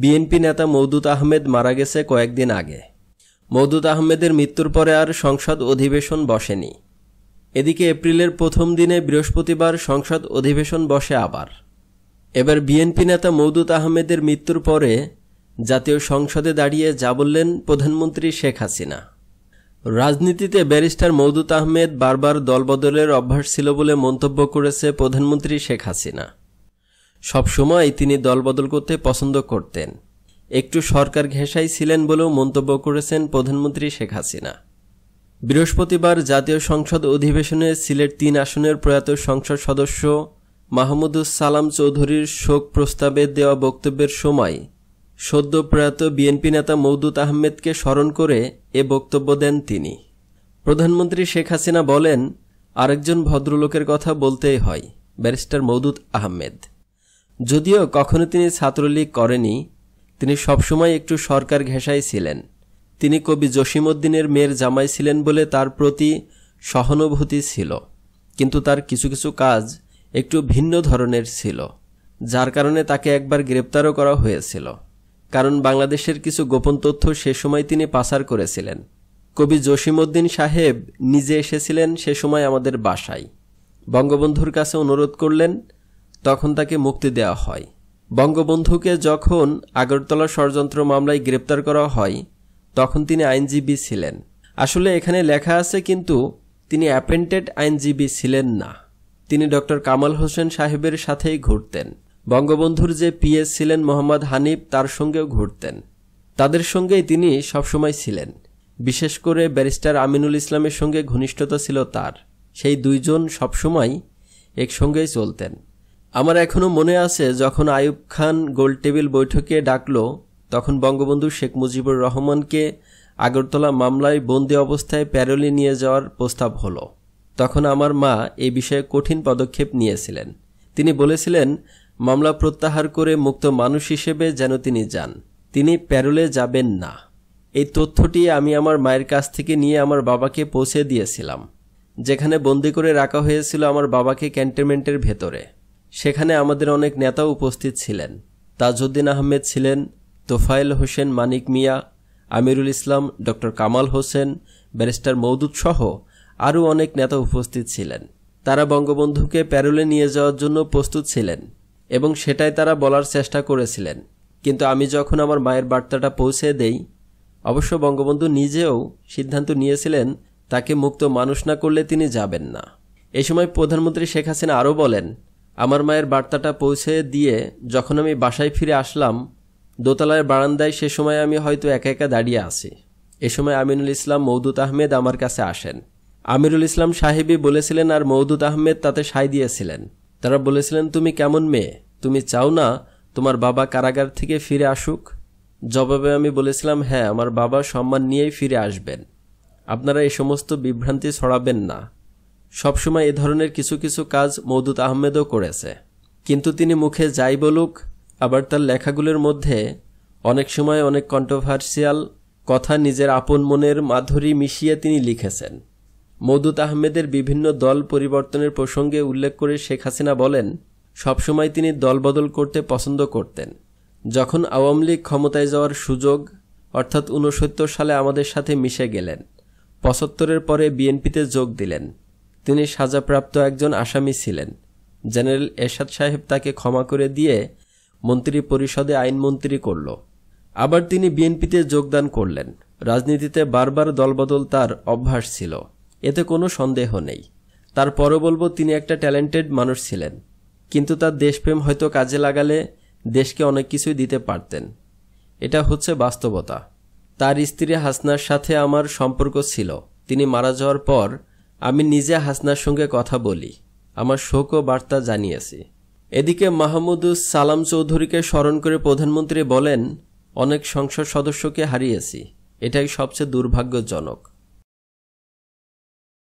BNP নেতা মৌদুদ আহমেদ মারা গেছে কয়েকদিন আগে মৌদুদ আহমেদের মৃত্যুর পরে আর সংসদ অধিবেশন বসেনি এদিকে এপ্রিলের প্রথম দিনে বৃহস্পতিবার সংসদ অধিবেশন বসে আবার এবার বিএনপি নেতা মৌদুদ আহমেদের মৃত্যুর পরে জাতীয় সংসদে দাঁড়িয়ে যা বললেন প্রধানমন্ত্রী শেখ হাসিনা রাজনীতিতে ব্যারিস্টার মৌদুদ আহমেদ বারবার দলবদলের অভ্যাস ছিল বলে মন্তব্য করেছে প্রধানমন্ত্রী শেখ হাসিনা সবসময় তিনি দলবদল করতে পছন্দ করতেন একটু সরকার ঘেঁষাই ছিলেন বলেও মন্তব্য করেছেন প্রধানমন্ত্রী শেখ হাসিনা বৃহস্পতিবার জাতীয় সংসদ অধিবেশনে সিলেট তিন আসনের প্রয়াত সংসদ সদস্য মাহমুদুস সালাম চৌধুরীর শোক প্রস্তাবে দেওয়া বক্তব্যের সময় সদ্য প্রয়াত বিএনপি নেতা মৌদুদ আহমেদকে স্মরণ করে এ বক্তব্য দেন তিনি প্রধানমন্ত্রী শেখ হাসিনা বলেন আরেকজন ভদ্রলোকের কথা বলতেই হয় ব্যারিস্টার মৌদুদ আহমেদ যদিও কখনো তিনি ছাত্রলীগ করেনি তিনি সবসময় একটু সরকার ঘেঁষাই ছিলেন তিনি কবি জসিমুদ্দিনের মেয়ের জামাই ছিলেন বলে তার প্রতি সহানুভূতি ছিল কিন্তু তার কিছু কিছু কাজ একটু ভিন্ন ধরনের ছিল যার কারণে তাকে একবার গ্রেপ্তারও করা হয়েছিল কারণ বাংলাদেশের কিছু গোপন তথ্য সে সময় তিনি পাচার করেছিলেন কবি জসিমুদ্দিন সাহেব নিজে এসেছিলেন সে সময় আমাদের বাসায় বঙ্গবন্ধুর কাছে অনুরোধ করলেন তখন তাকে মুক্তি দেওয়া হয় বঙ্গবন্ধুকে যখন আগরতলা ষড়যন্ত্র মামলায় গ্রেপ্তার করা হয় তখন তিনি আইনজীবী ছিলেন আসলে এখানে লেখা আছে কিন্তু তিনি অ্যাপেন্টেড আইনজীবী ছিলেন না তিনি ডক্টর কামাল হোসেন সাহেবের সাথেই ঘুরতেন বঙ্গবন্ধুর যে পিএস ছিলেন মোহাম্মদ হানিফ তার সঙ্গেও ঘুরতেন তাদের সঙ্গেই তিনি সবসময় ছিলেন বিশেষ করে ব্যারিস্টার আমিনুল ইসলামের সঙ্গে ঘনিষ্ঠতা ছিল তার সেই দুইজন সবসময় একসঙ্গেই চলতেন আমার এখনও মনে আছে যখন আয়ুব খান গোলটেবিল বৈঠকে ডাকল তখন বঙ্গবন্ধু শেখ মুজিবুর রহমানকে আগরতলা মামলায় বন্দি অবস্থায় প্যারোলে নিয়ে যাওয়ার প্রস্তাব হলো তখন আমার মা এ বিষয়ে কঠিন পদক্ষেপ নিয়েছিলেন তিনি বলেছিলেন মামলা প্রত্যাহার করে মুক্ত মানুষ হিসেবে যেন তিনি যান তিনি প্যারোলে যাবেন না এই তথ্যটি আমি আমার মায়ের কাছ থেকে নিয়ে আমার বাবাকে পৌঁছে দিয়েছিলাম যেখানে বন্দি করে রাখা হয়েছিল আমার বাবাকে ক্যান্টনমেন্টের ভেতরে সেখানে আমাদের অনেক নেতা উপস্থিত ছিলেন তাজউদ্দিন আহমেদ ছিলেন তোফায়েল হোসেন মানিক মিয়া আমিরুল ইসলাম ডক্টর কামাল হোসেন ব্যারিস্টার মৌদুদ সহ আরও অনেক নেতা উপস্থিত ছিলেন তারা বঙ্গবন্ধুকে প্যারোলে নিয়ে যাওয়ার জন্য প্রস্তুত ছিলেন এবং সেটাই তারা বলার চেষ্টা করেছিলেন কিন্তু আমি যখন আমার মায়ের বার্তাটা পৌঁছে দেই অবশ্য বঙ্গবন্ধু নিজেও সিদ্ধান্ত নিয়েছিলেন তাকে মুক্ত মানুষ না করলে তিনি যাবেন না এ সময় প্রধানমন্ত্রী শেখ হাসিনা আরও বলেন আমার মায়ের বার্তাটা পৌঁছে দিয়ে যখন আমি বাসায় ফিরে আসলাম দোতলার বারান্দায় সে সময় আমি হয়তো একা একা দাঁড়িয়ে আছি এ সময় আমিনুল ইসলাম মৌদুদ আহমেদ আমার কাছে আসেন আমিরুল ইসলাম সাহেবই বলেছিলেন আর মৌদুদ আহমেদ তাতে সায় দিয়েছিলেন তারা বলেছিলেন তুমি কেমন মেয়ে তুমি চাও না তোমার বাবা কারাগার থেকে ফিরে আসুক জবাবে আমি বলেছিলাম হ্যাঁ আমার বাবা সম্মান নিয়েই ফিরে আসবেন আপনারা এই সমস্ত বিভ্রান্তি ছড়াবেন না সবসময় এ ধরনের কিছু কিছু কাজ মৌদুদ আহমেদও করেছে কিন্তু তিনি মুখে যাই বলুক আবার তার লেখাগুলোর মধ্যে অনেক সময় অনেক কন্ট্রোভার্সিয়াল কথা নিজের আপন মনের মাধুরী মিশিয়ে তিনি লিখেছেন মৌদুদ আহমেদের বিভিন্ন দল পরিবর্তনের প্রসঙ্গে উল্লেখ করে শেখ হাসিনা বলেন সবসময় তিনি দলবদল করতে পছন্দ করতেন যখন আওয়ামী লীগ ক্ষমতায় যাওয়ার সুযোগ অর্থাৎ উনসত্তর সালে আমাদের সাথে মিশে গেলেন পঁচাত্তরের পরে বিএনপিতে যোগ দিলেন তিনি সাজাপ্রাপ্ত একজন আসামি ছিলেন জেনারেল এরশাদ সাহেব তাকে ক্ষমা করে দিয়ে মন্ত্রী পরিষদে আইনমন্ত্রী করল আবার তিনি বিএনপিতে যোগদান করলেন রাজনীতিতে বারবার দলবদল তার অভ্যাস ছিল এতে কোনো সন্দেহ নেই তারপরে বলবো তিনি একটা ট্যালেন্টেড মানুষ ছিলেন কিন্তু তার দেশপ্রেম হয়তো কাজে লাগালে দেশকে অনেক কিছুই দিতে পারতেন এটা হচ্ছে বাস্তবতা তার স্ত্রী হাসনার সাথে আমার সম্পর্ক ছিল তিনি মারা যাওয়ার পর আমি নিজে হাসনার সঙ্গে কথা বলি আমার শোক ও বার্তা জানিয়েছি এদিকে মাহমুদুস সালাম চৌধুরীকে স্মরণ করে প্রধানমন্ত্রী বলেন অনেক সংসদ সদস্যকে হারিয়েছি এটাই সবচেয়ে দুর্ভাগ্যজনক